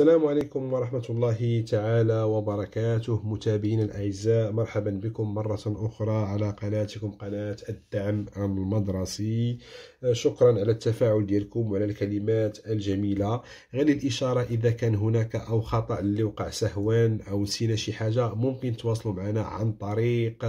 السلام عليكم ورحمة الله تعالى وبركاته متابعين الأعزاء مرحبا بكم مرة أخرى على قناتكم قناة الدعم المدرسي آه، شكرا على التفاعل ديالكم وعلى الكلمات الجميلة غير الإشارة إذا كان هناك أو خطأ اللي وقع سهوان أو نسينا شي حاجة ممكن تواصلوا معنا عن طريق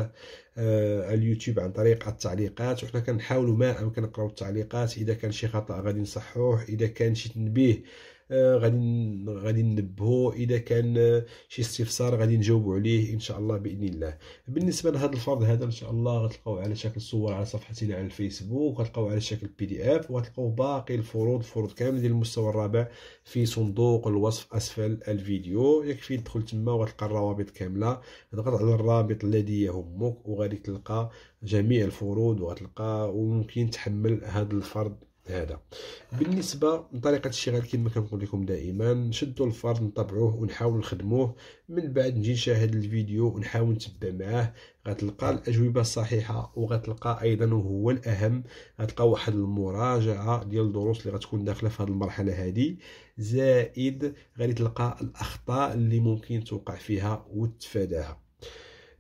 آه، اليوتيوب عن طريق التعليقات وحنا كنحاولوا ما امكن نقراو التعليقات اذا كان شي خطا غادي نصحوه اذا كان شي تنبيه آه، غادي غادي ننبهوا اذا كان آه، شي استفسار غادي نجاوبوا عليه ان شاء الله باذن الله بالنسبه لهذا الفرض هذا ان شاء الله غتلقاوه على شكل صور على صفحتنا على الفيسبوك غتلقاوه على شكل بي دي اف وغتلقاو باقي الفروض فروض كامل ديال المستوى الرابع في صندوق الوصف اسفل الفيديو يكفي تدخل تما وغتلقى الروابط كامله تضغط على الرابط الذي يهمك وغادي تلقى جميع الفروض وغتلقى وممكن تحمل هذا الفرض هذا بالنسبه لطريقه الشغل كما كنقول لكم دائما نشدوا الفرد نطبعوه ونحاول نخدموه من بعد نجي نشاهد الفيديو ونحاول نتبع معاه غتلقى الاجوبه الصحيحه وغتلقى ايضا وهو الاهم غتلقى واحد المراجعه ديال الدروس اللي غتكون داخله في هذه المرحله هذه زائد غادي تلقى الاخطاء اللي ممكن توقع فيها وتتفاداها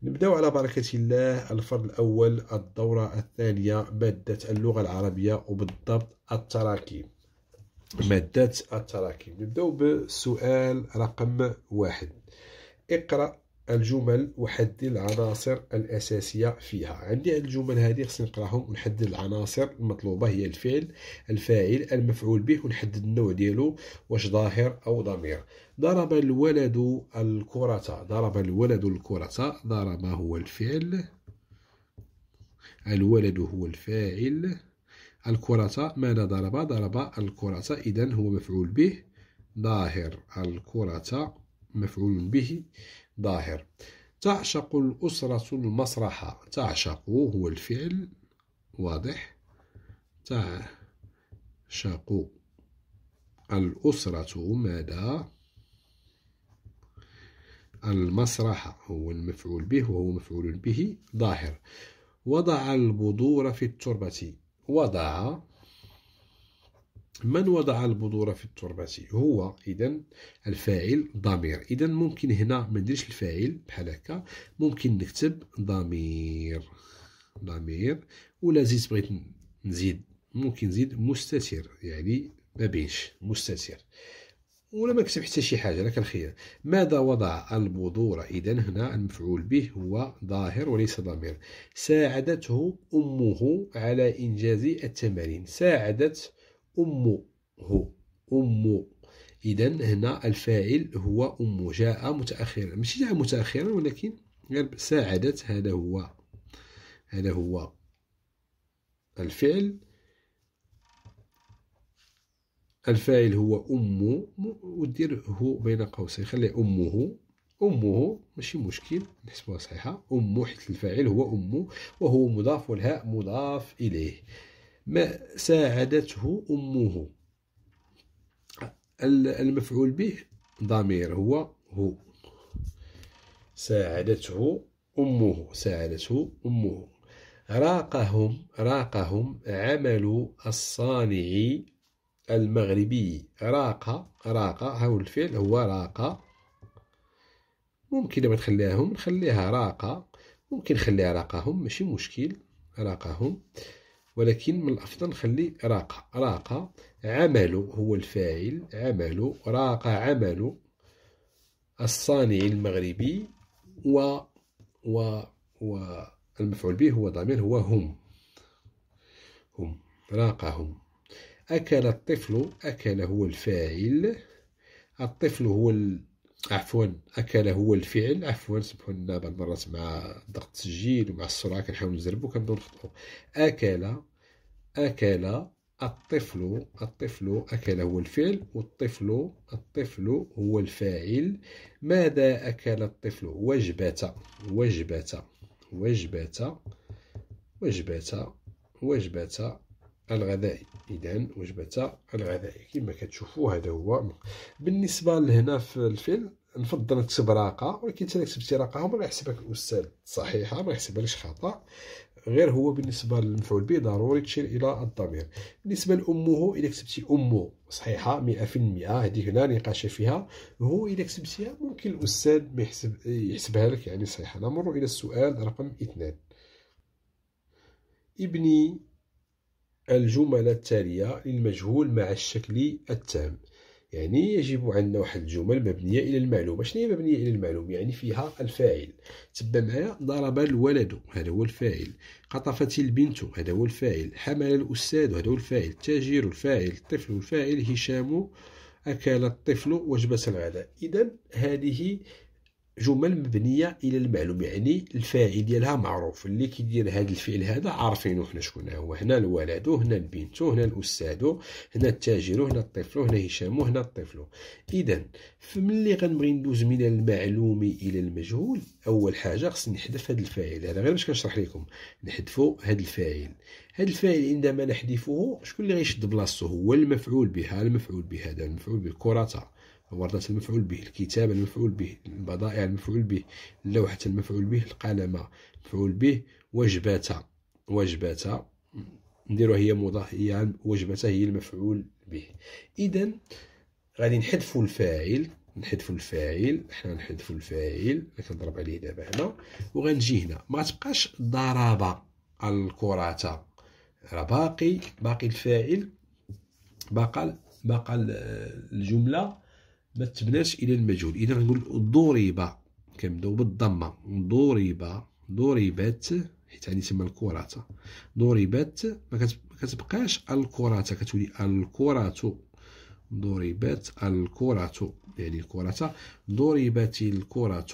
نبداو على بركة الله الفرد الأول الدورة الثانية مادة اللغة العربية وبالضبط التراكيب مادة التراكيب نبداو بسؤال رقم واحد اقرأ الجمل وحدد العناصر الأساسية فيها عندي الجمل هذه خصني نقراهم ونحدد العناصر المطلوبة هي الفعل الفاعل المفعول به ونحدد النوع ديالو واش ظاهر أو ضمير ضرب الولد الكرة ضرب الولد الكرة ضرب هو الفعل الولد هو الفاعل الكرة ماذا ضرب ضرب الكرة إذا هو مفعول به ظاهر الكرة مفعول به ظاهر تعشق الأسرة المسرح تعشق هو الفعل واضح تعشق الأسرة ماذا المسرح هو المفعول به وهو مفعول به ظاهر وضع البذور في التربة وضع من وضع البذور في التربة هو إذا الفاعل ضمير إذا ممكن هنا ما نديرش الفاعل بحال هكا ممكن نكتب ضمير ضمير ولا زيد بغيت نزيد ممكن نزيد مستتر يعني ما بينش مستتر ولا ما كتب حتى شي حاجه لك الخير ماذا وضع البذور اذا هنا المفعول به هو ظاهر وليس ضمير ساعدته امه على انجاز التمارين ساعدت أمه أمه إذا هنا الفاعل هو أمه جاء متأخرا ماشي جاء متأخرا ولكن قال ساعدت هذا هو هذا هو الفعل الفاعل هو أمه ودير هو بين قوسين خلي أمه أمه ماشي مشكل نحسبها صحيحة أمه حيت الفاعل هو أمه وهو مضاف والهاء مضاف إليه ما ساعدته أمه المفعول به ضمير هو هو ساعدته أمه ساعدته أمه راقهم راقهم عمل الصانع المغربي راق راق هو الفعل هو راق ممكن ما نخليهم نخليها راق ممكن نخليها راقهم ماشي مشكل راقهم ولكن من الافضل نخلي راق راق عمل هو الفاعل عمل راق عمل الصانع المغربي و و و المفعول به هو ضمير هو هم هم راقهم أكل الطفل أكل هو الفاعل الطفل هو عفوا اكل هو الفعل عفوا سبحان الله بعض المرات مع ضغط التسجيل ومع السرعه كنحاول نزربو كنبداو نخطئو اكل اكل الطفل الطفل اكل هو الفعل والطفل الطفل هو الفاعل ماذا اكل الطفل وجبه وجبه وجبه وجبه وجبه الغذائي اذا وجبه الغذائي كما كتشوفوا هذا هو بالنسبه لهنا في الفيلم نفضل نكتب راقه ولكن انت كتبتي راقه ما يحسبك الاستاذ صحيحه ما يحسبلكش خطا غير هو بالنسبه للمفعول به ضروري تشير الى الضمير بالنسبه لامه اذا كتبتي امه صحيحه 100% هذه هنا نقاش فيها هو اذا كتبتيها ممكن الاستاذ ما يحسب يحسبها لك يعني صحيحه نمر الى السؤال رقم اثنان ابني الجمل التالية للمجهول مع الشكل التام يعني يجب عندنا واحد الجمل مبنية إلى المعلومة شنو هي مبنية إلى المعلومة يعني فيها الفاعل تبع معايا ضرب الولد هذا هو الفاعل قطفت البنت هذا هو الفاعل حمل الأستاذ هذا هو الفاعل تاجر الفاعل الطفل الفاعل هشام أكل الطفل وجبة الغداء إذا هذه جمل مبنيه الى المعلوم يعني الفاعل ديالها معروف اللي كيدير هذا الفعل هذا عارفينه حنا شكون هو هنا الولد هنا البنت هنا الاستاذ هنا التاجر هنا الطفل هنا هشام هنا الطفل اذا فملي غنبغي ندوز من المعلوم الى المجهول اول حاجه خصني نحذف هذا الفاعل هذا غير باش كنشرح لكم نحذفوا هذا الفاعل هذا الفاعل عندما نحذفه شكون اللي غيشد بلاصتو هو المفعول به المفعول بهذا المفعول بالكره وردة المفعول به الكتاب المفعول به البضائع المفعول به اللوحة المفعول به القلم المفعول به وجبات وجبات نديرو هي مضاف يعني وجبات هي المفعول به اذا غادي نحذفوا الفاعل نحذفوا الفاعل حنا نحذفوا الفاعل اللي كنضرب عليه دابا هنا وغنجي هنا ما تبقاش ضرب الكرة راه باقي باقي الفاعل باقا باقى الجمله ما تبناش الى المجهول اذا نقول ضرب كنبداو بالضمه ضرب ضربت حيت عندي تما الكرات ضربت ما كتبقاش الكرات كتولي الكرات ضربت الكرات يعني الكرات ضربت الكرات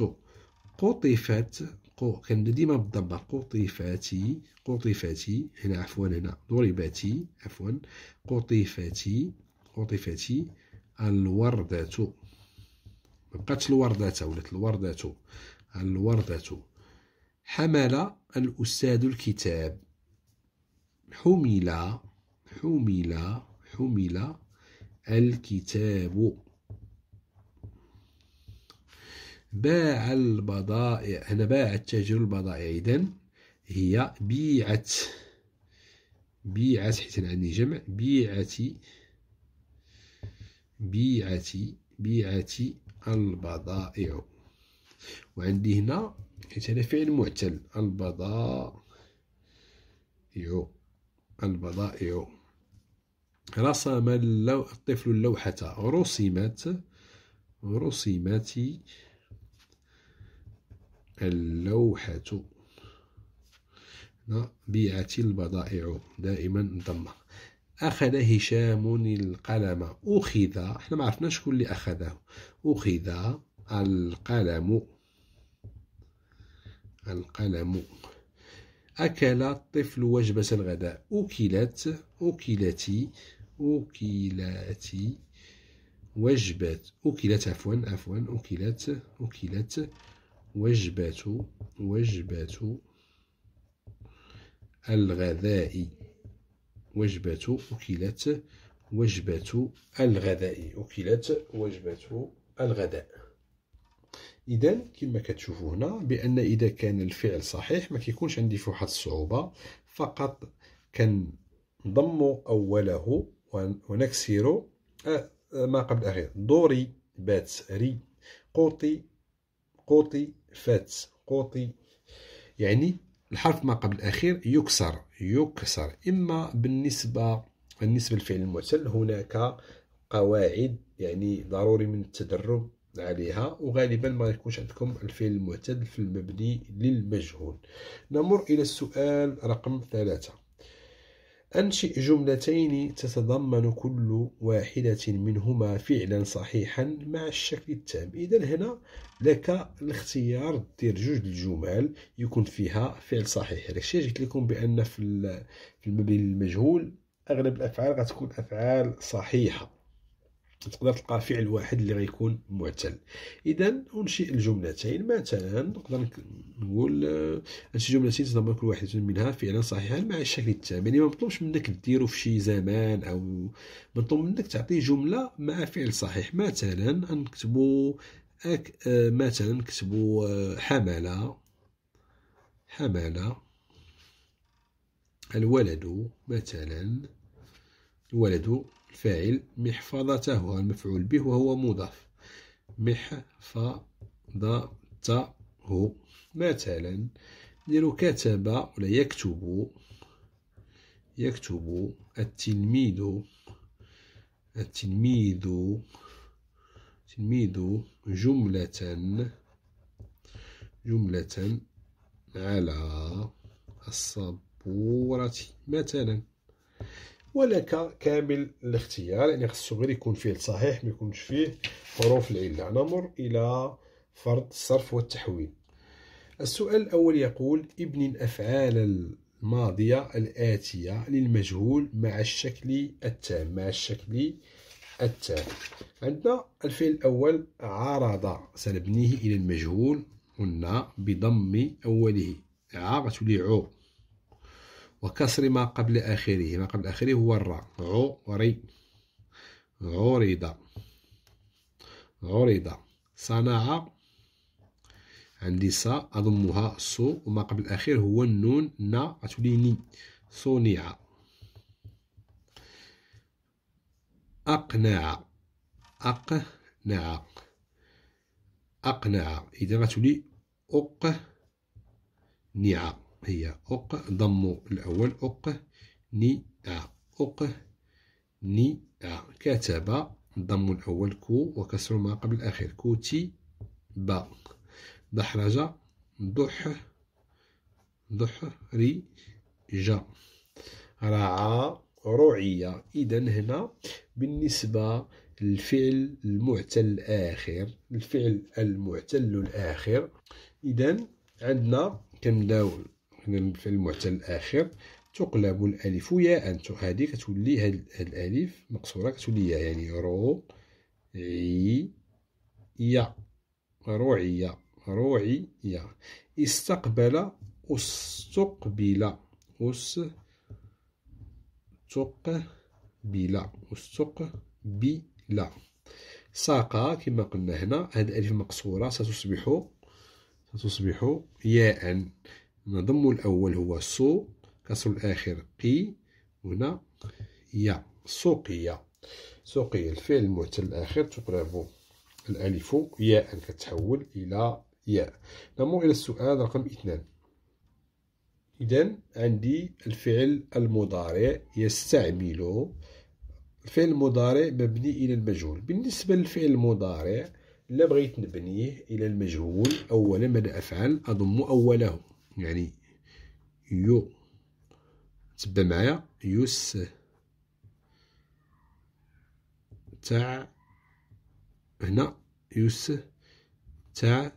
قطفت قو كنبدا ديما بالضمة قطفاتي قطفاتي هنا عفوا هنا ضربتي عفوا قطفاتي قطفاتي الوردة مبقاتش الوردة ولات الوردة الوردة حمل الأستاذ الكتاب حمل حمل حمل الكتاب باع البضائع هنا باع التاجر البضائع إذن هي بيعت بيعت حيت عندي جمع بيعتي بيعتي بيعتي البضائع وعندي هنا حيت هذا فعل معتل البضائع البضائع رسم اللو... الطفل اللوحة رسمت رسمت اللوحة بيعت البضائع دائما ضمه أخذ هشام القلم أخذ احنا ما عرفنا شكون اللي أخذه أخذ القلم القلم أكل الطفل وجبة الغداء أكلت أكلتي أكلتي وجبة أكلت عفوا عفوا أكلت أكلت وجبة وجبة الغذاء وجبة أكلت وجبة الغداء أكلت وجبة الغداء إذا كما كتشوفوا هنا بأن إذا كان الفعل صحيح ما كيكونش عندي فيه واحد الصعوبة فقط كنضم أوله ونكسر آه، آه، ما قبل أخير دوري بات ري قوطي قوطي فات قوطي يعني الحرف ما قبل الأخير يكسر يكسر إما بالنسبة بالنسبة للفعل المعتل هناك قواعد يعني ضروري من التدرب عليها وغالبا ما يكونش عندكم الفعل المعتل في المبني للمجهول نمر إلى السؤال رقم ثلاثة أنشئ جملتين تتضمن كل واحدة منهما فعلا صحيحا مع الشكل التام إذا هنا لك الاختيار دير جوج الجمل يكون فيها فعل صحيح داكشي جيت لكم بأن في المبني المجهول أغلب الأفعال غتكون أفعال صحيحة تقدر تلقى فعل واحد اللي غيكون معتل اذا انشئ الجملتين مثلا نقدر نقول انشئ جملتين تضم كل واحده منها فعلا صحيحا مع الشكل التام يعني ما مطلوبش منك ديرو في شي زمان او مطلوب منك تعطي جمله مع فعل صحيح مثلا نكتبوا أك... آه، مثلا نكتبوا آه، حمله حمله الولد مثلا الولد الفاعل محفظته هو المفعول به وهو مضاف محفظته مثلا نديرو كتب ولا يكتب يكتب التلميذ التلميذ تلميذ جملة جملة على الصبورة مثلا ولك كامل الاختيار يعني خصو غير يكون فيه الصحيح ما يكونش فيه حروف العله نمر الى فرض الصرف والتحويل السؤال الاول يقول ابن الافعال الماضيه الاتيه للمجهول مع الشكل التام مع الشكل التام عندنا الفعل الاول عرض سنبنيه الى المجهول قلنا بضم اوله عا غتولي عو وكسر ما قبل آخره ما قبل آخره هو الراء عري عرض عرض صنع عندي سا أضمها سو وما قبل الأخير هو النون نا غتولي ني صنع أقنع أقنع أقنع إذا غتولي أقنع هي أق ضم الأول أق ني أق ني كتب ضم الأول كو وكسر ما قبل الأخير كوتي با دحرج ضح ضح ري جا رعى رعية إذا هنا بالنسبة للفعل المعتل الآخر الفعل المعتل الآخر إذا عندنا كنداول هنا في المعتل الاخر تقلب الالف ياء هذه كتولي هاد الالف مقصوره كتولي ياء يعني رو عي يا روعي روعي يا استقبل استقبل استق بلا ساقا كما قلنا هنا هاد الالف مقصوره ستصبح ستصبح ياء نضم الأول هو سو كسر الآخر قي هنا يا سوقية سوقية الفعل المعتل الآخر تقرب الألف ياء كتحول إلى ياء نمو إلى السؤال رقم اثنان إذا عندي الفعل المضارع يستعمل الفعل المضارع مبني إلى المجهول بالنسبة للفعل المضارع لا بغيت نبنيه إلى المجهول أولا ماذا أفعل أضم أوله يعني يو تبع معايا يوس تاع هنا يوس تاع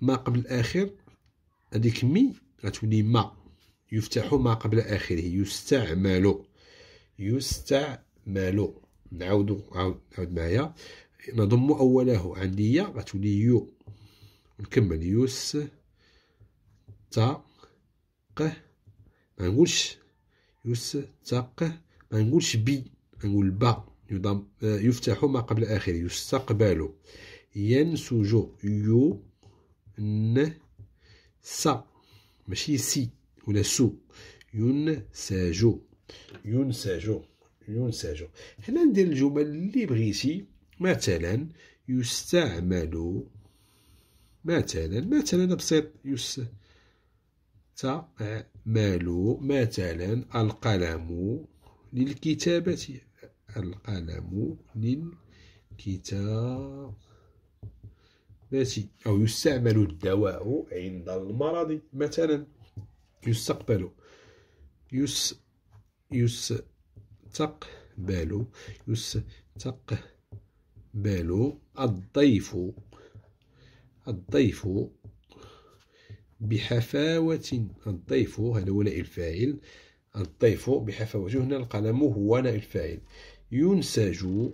ما قبل الاخر هذيك مي غتولي ما يفتح ما قبل اخره يستعمل يستعمل نعاودو عاود عاود معايا نضم اوله عندي هي غتولي يو نكمل يوس تا ما نقولش يس تق ما نقولش بي نقول با يضم يفتح ما قبل آخره يستقبل ينسج يو ن سا ماشي سي ولا سو ينسج ينسج ينسج هنا ندير الجمل اللي بغيتي مثلا يستعمل مثلا مثلا بسيط يستعمل تعمل آه، مثلا القلم للكتابة القلم للكتابة أو يستعمل الدواء عند المرض مثلا يستقبل يس يستقبل يستقبل الضيف الضيف بحفاوة الضيف هذا هو نائب الفاعل الضيف بحفاوة هنا القلم هو نائب الفاعل ينسج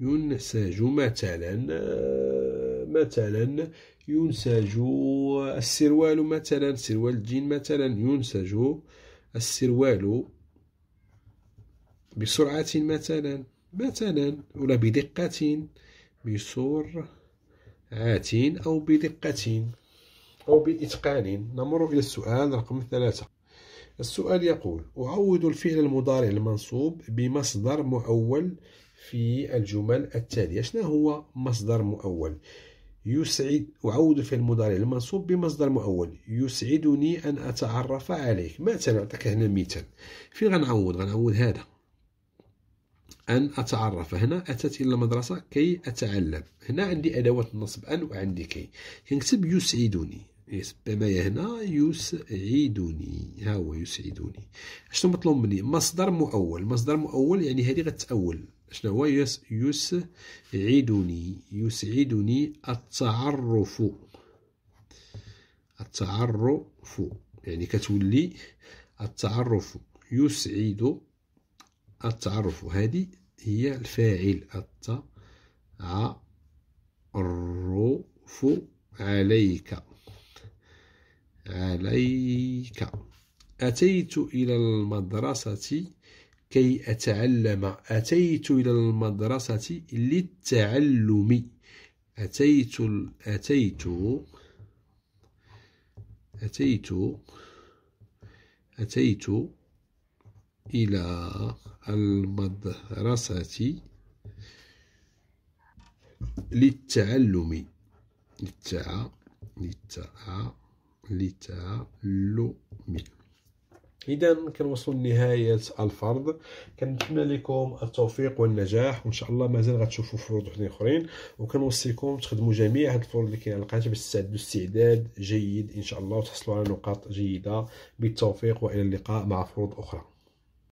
ينسج مثلا مثلا ينسج السروال مثلا سروال الجين مثلا ينسج السروال بسرعة مثلا مثلا ولا بدقة بسرعة عاتين أو بدقة أو بإتقان نمر إلى السؤال رقم ثلاثة السؤال يقول أعود الفعل المضارع المنصوب بمصدر مؤول في الجمل التالية شنو هو مصدر مؤول يسعد أعود الفعل المضارع المنصوب بمصدر مؤول يسعدني أن أتعرف عليك مثلا نعطيك هنا مثال فين غنعوض غنعوض هذا أن أتعرف هنا أتت إلى المدرسة كي أتعلم هنا عندي أدوات النصب أن وعندي كي كنكتب يسعدني بما هنا يسعدني ها هو يسعدني شنو مطلوب مني مصدر مؤول مصدر مؤول يعني هذه غتأول شنو هو يس يسعدني يسعدني التعرف التعرف يعني كتولي التعرف يسعد التعرف هذه هي الفاعل التعرف عليك عليك أتيت إلى المدرسة كي أتعلم أتيت إلى المدرسة للتعلم أتيت أتيت أتيت أتيت إلى المدرسة للتعلم للتع للتع للتعلم اذا كنوصلوا لنهايه الفرض كنتمنى لكم التوفيق والنجاح وان شاء الله مازال غتشوفوا فروض وحدين اخرين وكنوصيكم تخدموا جميع هاد الفروض اللي كاين على القناه باش تستعدوا استعداد جيد ان شاء الله وتحصلوا على نقاط جيده بالتوفيق والى اللقاء مع فروض اخرى